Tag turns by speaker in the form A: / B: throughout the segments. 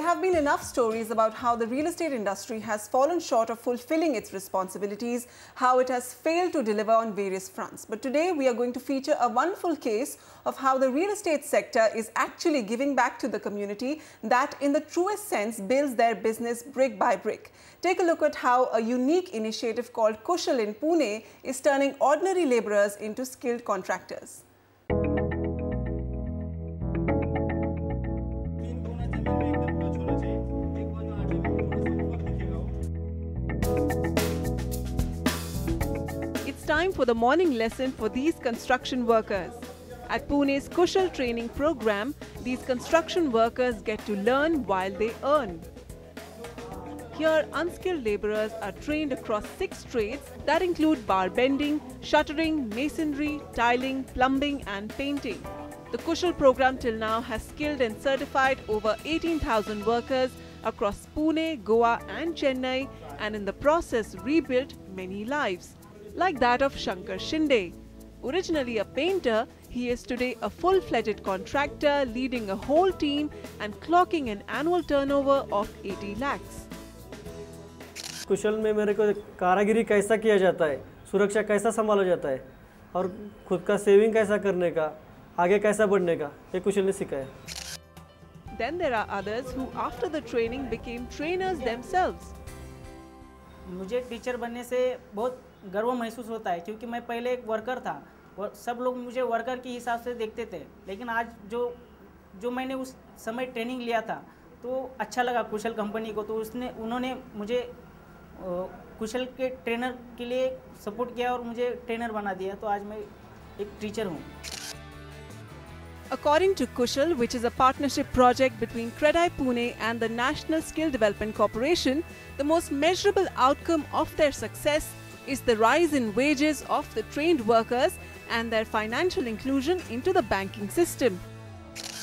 A: There have been enough stories about how the real estate industry has fallen short of fulfilling its responsibilities, how it has failed to deliver on various fronts. But today we are going to feature a wonderful case of how the real estate sector is actually giving back to the community that in the truest sense builds their business brick by brick. Take a look at how a unique initiative called Kushal in Pune is turning ordinary laborers into skilled contractors. time for the morning lesson for these construction workers. At Pune's Kushal training program, these construction workers get to learn while they earn. Here, unskilled laborers are trained across six trades that include bar bending, shuttering, masonry, tiling, plumbing and painting. The Kushal program till now has skilled and certified over 18,000 workers across Pune, Goa and Chennai and in the process rebuilt many lives like that of Shankar Shinde. Originally a painter, he is today a full fledged contractor leading a whole team and clocking an annual turnover of 80 lakhs.
B: कुशल में मेरे को कारागिरी कैसा किया जाता है सुरक्षा कैसा संभाला जाता है और खुद का सेविंग कैसा करने का आगे कैसा बढ़ने का ये कुशल ने सीखा है
A: Then there are others who after the training became trainers themselves. मुझे टीचर बनने से बहुत गर्व महसूस होता है क्योंकि मैं पहले एक वर्कर था और सब लोग मुझे वर्कर के हिसाब से देखते थे लेकिन आज जो जो मैंने उस समय ट्रेनिंग लिया था तो अच्छा लगा कुशल कंपनी को तो उसने उन्होंने मुझे कुशल के ट्रेनर के लिए सपोर्ट किया और मुझे ट्रेनर बना दिया तो आज मैं एक टीचर हूँ According to Kushal, which is a partnership project between Credai Pune and the National Skill Development Corporation, the most measurable outcome of their success is the rise in wages of the trained workers and their financial inclusion into the banking system.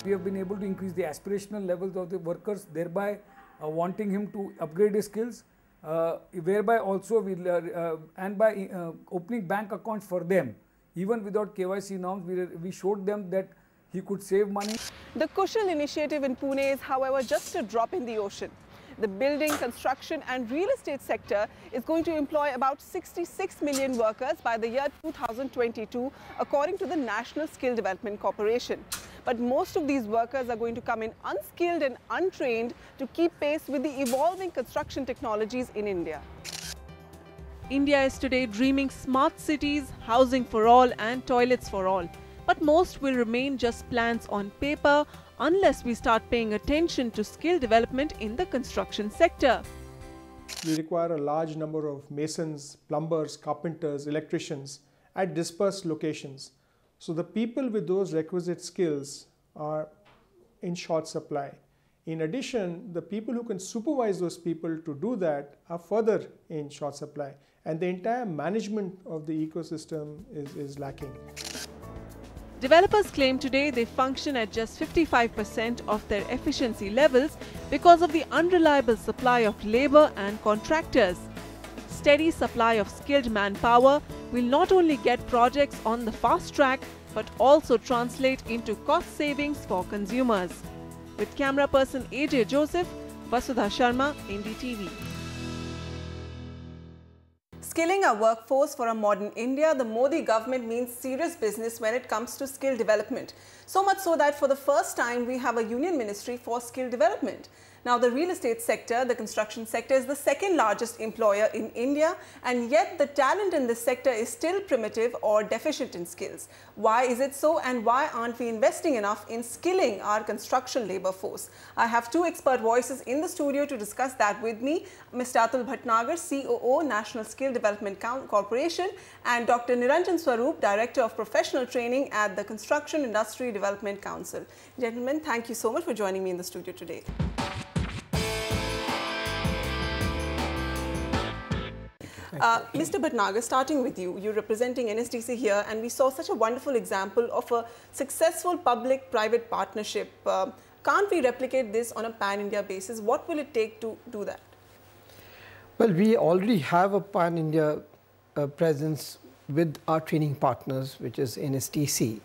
C: We have been able to increase the aspirational levels of the workers, thereby uh, wanting him to upgrade his skills, uh, whereby also we uh, and by uh, opening bank accounts for them, even without KYC norms, we,
A: we showed them that he could save money. The Kushal initiative in Pune is, however, just a drop in the ocean. The building, construction and real estate sector is going to employ about 66 million workers by the year 2022, according to the National Skill Development Corporation. But most of these workers are going to come in unskilled and untrained to keep pace with the evolving construction technologies in India. India is today dreaming smart cities, housing for all and toilets for all. But most will remain just plans on paper unless we start paying attention to skill development in the construction sector.
C: We require a large number of masons, plumbers, carpenters, electricians at dispersed locations. So the people with those requisite skills are in short supply. In addition, the people who can supervise those people to do that are further in short supply and the entire management of the ecosystem is, is lacking.
A: Developers claim today they function at just 55% of their efficiency levels because of the unreliable supply of labor and contractors. Steady supply of skilled manpower will not only get projects on the fast track but also translate into cost savings for consumers. With camera person AJ Joseph, Vasudha Sharma, NDTV. Skilling our workforce for a modern India, the Modi government means serious business when it comes to skill development. So much so that for the first time, we have a union ministry for skill development. Now, the real estate sector, the construction sector, is the second largest employer in India, and yet the talent in this sector is still primitive or deficient in skills. Why is it so, and why aren't we investing enough in skilling our construction labor force? I have two expert voices in the studio to discuss that with me Mr. Atul Bhatnagar, COO, National Skill Development Corporation, and Dr. Niranjan Swaroop, Director of Professional Training at the Construction Industry Development Council. Gentlemen, thank you so much for joining me in the studio today. Uh, Mr. Bhatnagar, starting with you, you're representing NSDC here, and we saw such a wonderful example of a successful public-private partnership. Uh, can't we replicate this on a pan-India basis? What will it take to do that?
B: Well, we already have a pan-India uh, presence with our training partners, which is NSTC.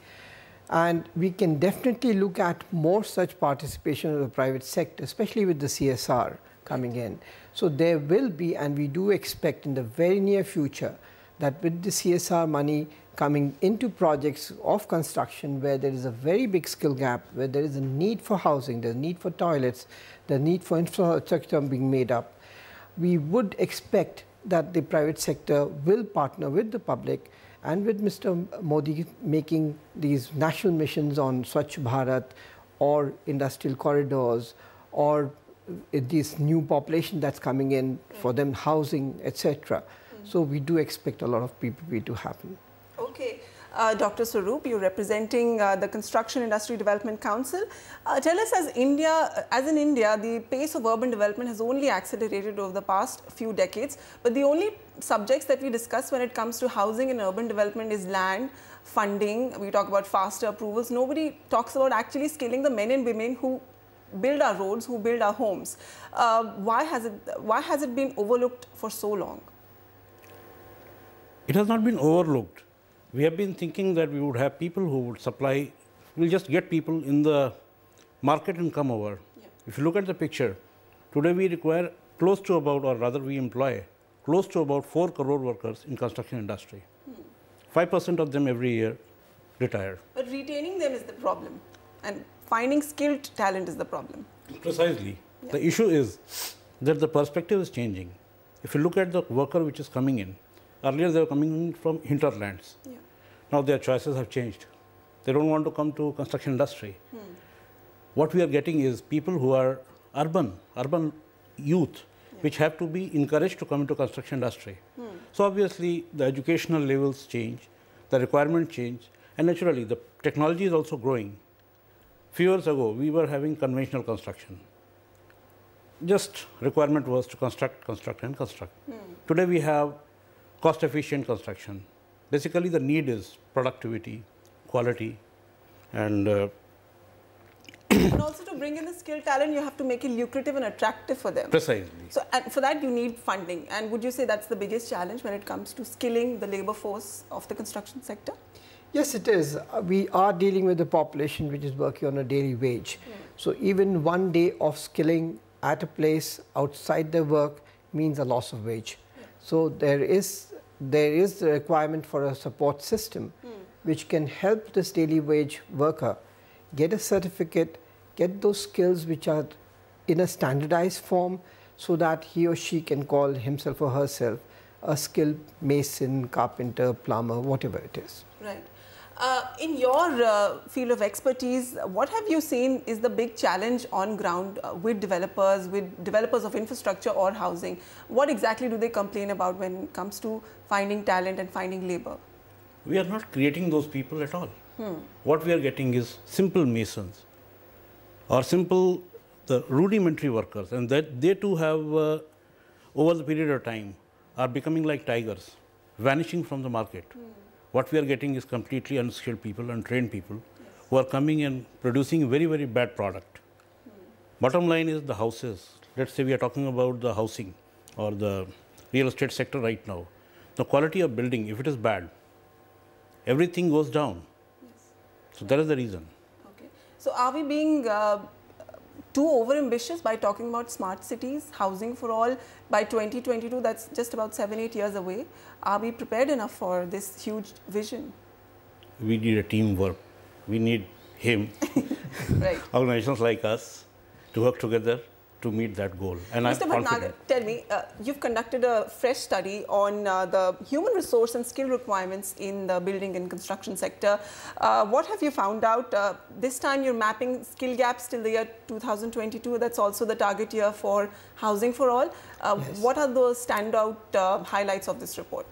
B: And we can definitely look at more such participation of the private sector, especially with the CSR coming in. So there will be, and we do expect in the very near future, that with the CSR money coming into projects of construction where there is a very big skill gap, where there is a need for housing, there's a need for toilets, the need for infrastructure being made up, we would expect that the private sector will partner with the public and with Mr. Modi making these national missions on Swachh Bharat or industrial corridors or uh, this new population that's coming in, for them housing, etc. Mm-hmm. So we do expect a lot of PPP to happen.
A: Okay. Uh, Dr. Sarup, you're representing uh, the Construction Industry Development Council. Uh, tell us, as India, uh, as in India, the pace of urban development has only accelerated over the past few decades. But the only subjects that we discuss when it comes to housing and urban development is land, funding. We talk about faster approvals. Nobody talks about actually scaling the men and women who build our roads, who build our homes. Uh, why, has it, why has it been overlooked for so long?
C: It has not been overlooked. We have been thinking that we would have people who would supply, we'll just get people in the market and come over. Yeah. If you look at the picture, today we require close to about, or rather we employ, close to about 4 crore workers in construction industry. 5% hmm. of them every year retire.
A: But retaining them is the problem. And finding skilled talent is the problem.
C: Precisely. Yeah. The issue is that the perspective is changing. If you look at the worker which is coming in, earlier they were coming in from hinterlands. Yeah. Now their choices have changed. They don't want to come to construction industry. Hmm. What we are getting is people who are urban, urban youth, yeah. which have to be encouraged to come into construction industry. Hmm. So obviously the educational levels change, the requirement change, and naturally the technology is also growing. Few years ago, we were having conventional construction. Just requirement was to construct, construct and construct. Hmm. Today we have cost efficient construction. Basically the need is productivity, quality and uh,
A: and also to bring in the skilled talent, you have to make it lucrative and attractive for them.
B: Precisely. So
A: for that, you need funding. And would you say that's the biggest challenge when it comes to skilling the labour force of the construction sector?
B: Yes, it is. Uh, we are dealing with a population which is working on a daily wage. So even one day of skilling at a place outside their work means a loss of wage. So there is there is the requirement for a support system mm. which can help this daily wage worker get a certificate, get those skills which are in a standardized form so that he or she can call himself or herself a skilled mason, carpenter, plumber, whatever it is.
A: Right. Uh, in your uh, field of expertise, what have you seen is the big challenge on ground uh, with developers, with developers of infrastructure or housing? What exactly do they complain about when it comes to finding talent and finding labor?
C: We are not creating those people at all. Hmm. What we are getting is simple masons or simple the rudimentary workers and that they too have uh, over the period of time are becoming like tigers vanishing from the market. Hmm. What we are getting is completely unskilled people, untrained people who are coming and producing very, very bad product. Bottom line is the houses. Let's say we are talking about the housing or the real estate sector right now. The quality of building, if it is bad, everything goes down. Yes. So that is the reason.
A: Okay. So are we being uh, too overambitious by talking about smart cities, housing for all by 2022. That's just about seven, eight years away. Are we prepared enough for this huge vision?
C: We need a teamwork. We need him, right. organizations like us to work together to meet that goal. And Mr. I'm Bhatnagar,
A: tell me, uh, you've conducted a fresh study on uh, the human resource and skill requirements in the building and construction sector. Uh, what have you found out? Uh, this time you're mapping skill gaps till the year 2022. That's also the target year for Housing for All. Uh, yes. What are those standout uh, highlights of this report?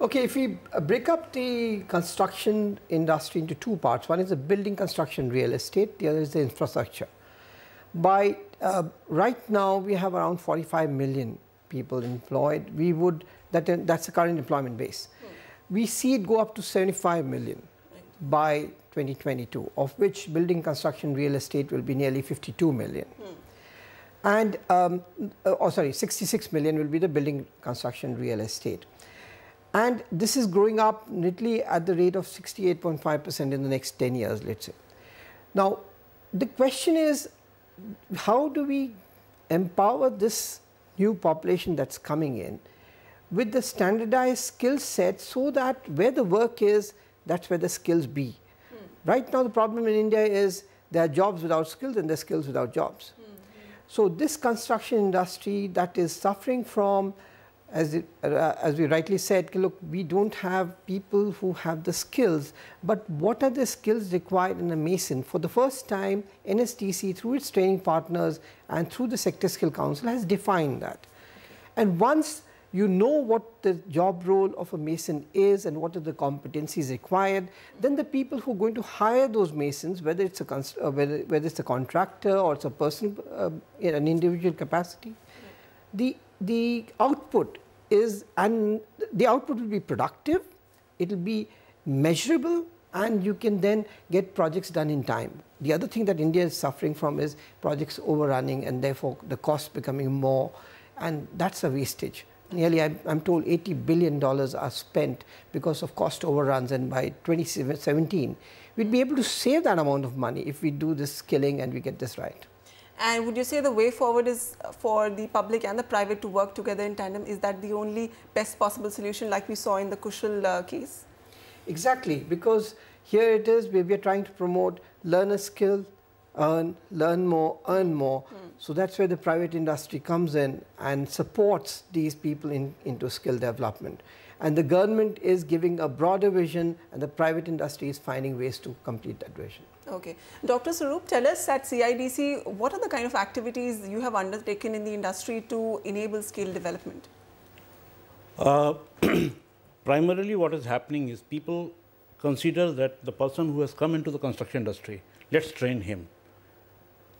B: Okay, if we break up the construction industry into two parts, one is the building construction real estate, the other is the infrastructure. By uh, right now, we have around 45 million people employed. We would, that, that's the current employment base. Hmm. We see it go up to 75 million right. by 2022, of which building, construction, real estate will be nearly 52 million. Hmm. And, um, uh, oh, sorry, 66 million will be the building, construction, real estate. And this is growing up neatly at the rate of 68.5% in the next 10 years, let's say. Now, the question is how do we empower this new population that's coming in with the standardized skill set so that where the work is, that's where the skills be. Mm. Right now, the problem in India is there are jobs without skills and there are skills without jobs. Mm. So this construction industry that is suffering from as, it, uh, as we rightly said, look, we don't have people who have the skills, but what are the skills required in a mason? For the first time, NSTC, through its training partners and through the Sector Skill Council, has defined that. And once you know what the job role of a mason is and what are the competencies required, then the people who are going to hire those masons, whether it's a, uh, whether, whether it's a contractor or it's a person uh, in an individual capacity, the, the output is and the output will be productive, it will be measurable and you can then get projects done in time. The other thing that India is suffering from is projects overrunning and therefore the cost becoming more and that's a wastage. Nearly, I'm, I'm told, $80 billion are spent because of cost overruns and by 2017, we'd be able to save that amount of money if we do this skilling and we get this right.
A: And would you say the way forward is uh, for the public and the private to work together in tandem? Is that the only best possible solution like we saw in the Kushal uh, case?
B: Exactly, because here it is we are trying to promote learn a skill, earn, learn more, earn more. Mm. So that's where the private industry comes in and supports these people in, into skill development. And the government is giving a broader vision and the private industry is finding ways to complete that vision.
A: Okay. Dr. Sarup, tell us at CIDC, what are the kind of activities you have undertaken in the industry to enable skill development?
B: Uh,
C: primarily what is happening is people consider that the person who has come into the construction industry, let's train him.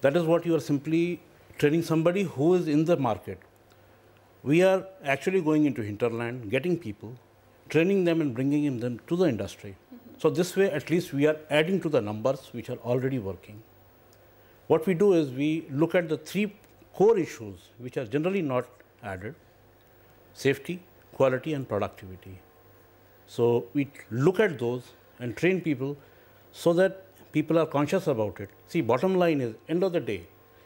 C: That is what you are simply training somebody who is in the market. We are actually going into hinterland, getting people, training them and bringing them to the industry. Mm -hmm. So, this way at least we are adding to the numbers which are already working. What we do is we look at the three core issues which are generally not added, safety, quality and productivity. So, we look at those and train people so that people are conscious about it. See, bottom line is end of the day,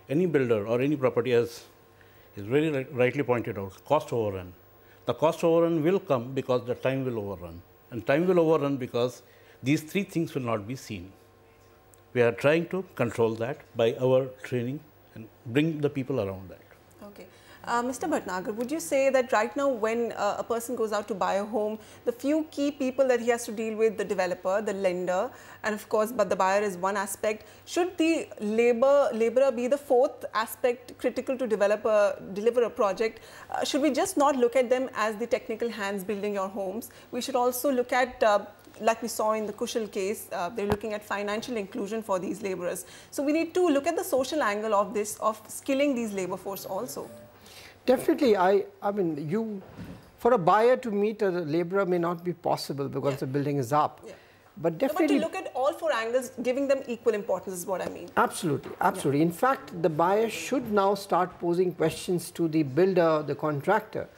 C: any builder or any property as is very rightly pointed out, cost overrun. The cost overrun will come because the time will overrun and time will overrun because these three things will not be seen. We are trying to control that by our training and bring the people around that.
A: Okay. Uh, Mr. Bhatnagar, would you say that right now when uh, a person goes out to buy a home, the few key people that he has to deal with, the developer, the lender, and of course, but the buyer is one aspect. Should the labor laborer be the fourth aspect critical to a deliver a project? Uh, should we just not look at them as the technical hands building your homes? We should also look at uh, like we saw in the Kushal case, uh, they're looking at financial inclusion for these laborers. So we need to look at the social angle of this, of skilling these labor force also.
B: Definitely, I, I mean, you, for a buyer to meet a laborer may not be possible because yeah. the building is up. Yeah. But definitely. No, but to
A: look at all four angles, giving them equal importance is what I mean.
B: Absolutely, absolutely. Yeah. In fact, the buyer should now start posing questions to the builder, the contractor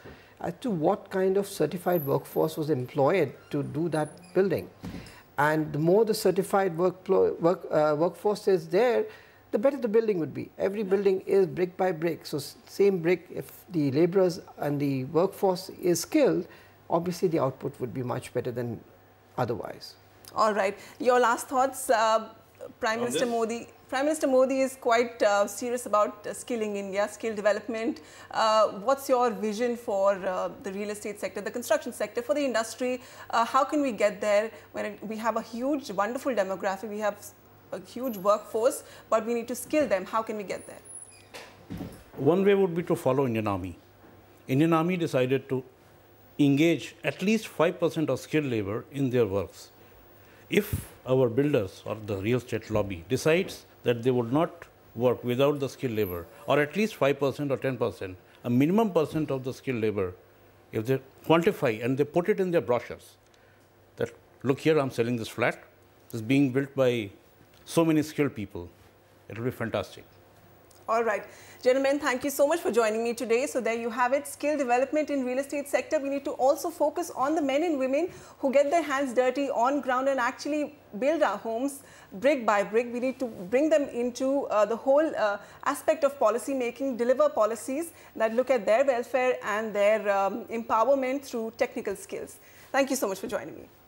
B: as to what kind of certified workforce was employed to do that building. And the more the certified work, work uh, workforce is there, the better the building would be. Every building is brick by brick. So same brick, if the laborers and the workforce is skilled, obviously the output would be much better than otherwise.
A: All right. Your last thoughts, uh, Prime On Minister this? Modi Prime Minister Modi is quite uh, serious about uh, skilling India, skill development. Uh, what's your vision for uh, the real estate sector, the construction sector, for the industry? Uh, how can we get there when it, we have a huge, wonderful demographic, we have a huge workforce, but we need to skill them. How can we get there?
C: One way would be to follow Indian Army. Indian Army decided to engage at least 5% of skilled labor in their works if our builders or the real estate lobby decides that they would not work without the skilled labor, or at least 5% or 10%, a minimum percent of the skilled labor, if they quantify and they put it in their brochures, that look here, I'm selling this flat, is being built by so many skilled people, it will be fantastic.
A: All right. Gentlemen, thank you so much for joining me today. So there you have it, skill development in real estate sector. We need to also focus on the men and women who get their hands dirty on ground and actually build our homes brick by brick. We need to bring them into uh, the whole uh, aspect of policy making, deliver policies that look at their welfare and their um, empowerment through technical skills. Thank you so much for joining me.